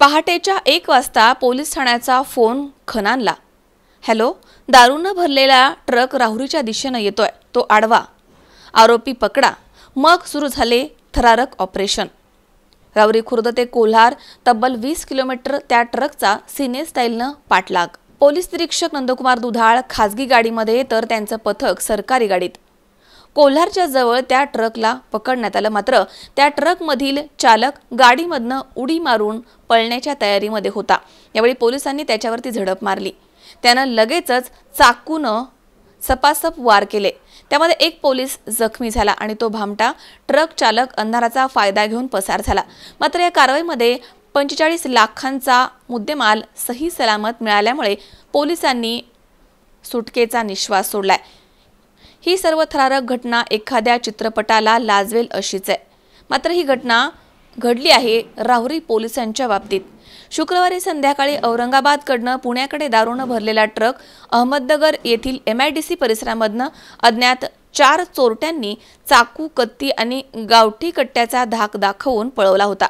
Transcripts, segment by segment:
पहाटेच्या एक वाजता पोलीस ठाण्याचा फोन खनानला हॅलो दारूनं भरलेला ट्रक राहुरीच्या दिशेनं येतोय तो आडवा आरोपी पकडा मग सुरू झाले थरारक ऑपरेशन राहुरी खुर्द ते कोल्हार तब्बल वीस किलोमीटर त्या ट्रकचा सिने स्टाईलनं पाठलाग पोलीस निरीक्षक नंदकुमार दुधाळ खाजगी गाडीमध्ये तर त्यांचं पथक सरकारी गाडीत कोल्हारच्या जवळ त्या ट्रकला पकडण्यात आलं मात्र त्या ट्रकमधील चालक गाडीमधनं उडी मारून पळण्याच्या तयारीमध्ये होता यावेळी पोलिसांनी त्याच्यावरती झडप मारली त्यानं लगेचच चाकून सपासप वार केले त्यामध्ये एक पोलीस जखमी झाला आणि तो भामटा ट्रक चालक अंधाराचा फायदा घेऊन पसार झाला मात्र या कारवाईमध्ये पंचेचाळीस लाखांचा मुद्देमाल सही सलामत मिळाल्यामुळे पोलिसांनी सुटकेचा निश्वास सोडलाय ही सर्व थरारक घटना एखाद्या चित्रपटाला लाजवेल अशीच आहे मात्र ही घटना घडली आहे राहुरी पोलिसांच्या बाबतीत शुक्रवारी संध्याकाळी औरंगाबादकडनं पुण्याकडे दारूनं भरलेला ट्रक अहमदनगर येथील एम आय डी सी परिसरामधनं अज्ञात चार चोरट्यांनी चाकू कत्ती आणि गावठी कट्ट्याचा धाक दाखवून पळवला होता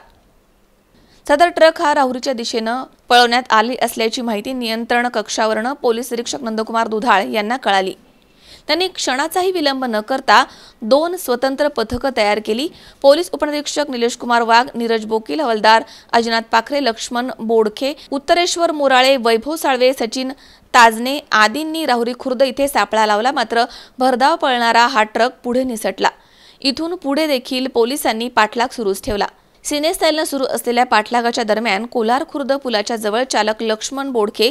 सदर ट्रक हा राहुरीच्या दिशेनं पळवण्यात आली असल्याची माहिती नियंत्रण कक्षावरनं पोलीस निरीक्षक नंदकुमार दुधाळ यांना कळाली त्यांनी क्षणाचाही विलंब न करता दोन स्वतंत्र पथकं तयार केली पोलीस उपनिरीक्षक निलेशकुमार वाघ नीरज बोकील हवलदार अजनाथ पाखरे लक्ष्मण बोडखे उत्तरेश्वर मोराळे वैभव साळवे सचिन ताजने आदींनी राहुरी खुर्द इथे सापळा लावला मात्र भरधाव पळणारा हा ट्रक पुढे निसटला इथून पुढे देखील पोलिसांनी पाठलाग सुरूच ठेवला स्टाईलनं सुरू असलेल्या पाठलागाच्या दरम्यान कोलार खुर्द पुलाच्या जवळ चालक लक्ष्मण बोडखे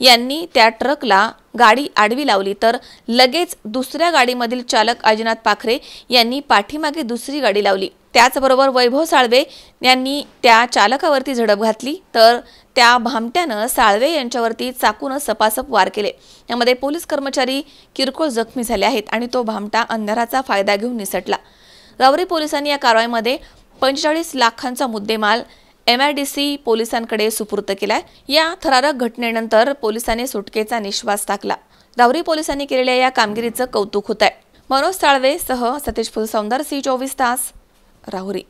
यांनी त्या ट्रकला गाडी आडवी लावली तर लगेच दुसऱ्या गाडीमधील चालक अजिनाथ पाखरे यांनी पाठीमागे दुसरी गाडी लावली त्याचबरोबर वैभव साळवे यांनी त्या चालकावरती झडप घातली तर त्या भामट्यानं साळवे यांच्यावरती चाकून सपासप वार केले यामध्ये पोलीस कर्मचारी किरकोळ जखमी झाले आहेत आणि तो भामटा अंधाराचा फायदा घेऊन निसटला गावरी पोलिसांनी या कारवाईमध्ये पंचेचाळीस लाखांचा मुद्देमाल एम आय डी सी पोलिसांकडे सुपूर्द केलाय या थरारक घटनेनंतर पोलिसांनी सुटकेचा निश्वास टाकला दावरी पोलिसांनी केलेल्या या कामगिरीचं कौतुक होत आहे मनोज साळवे सह सतीश फुलसौंदर सी चोवीस तास राहुरी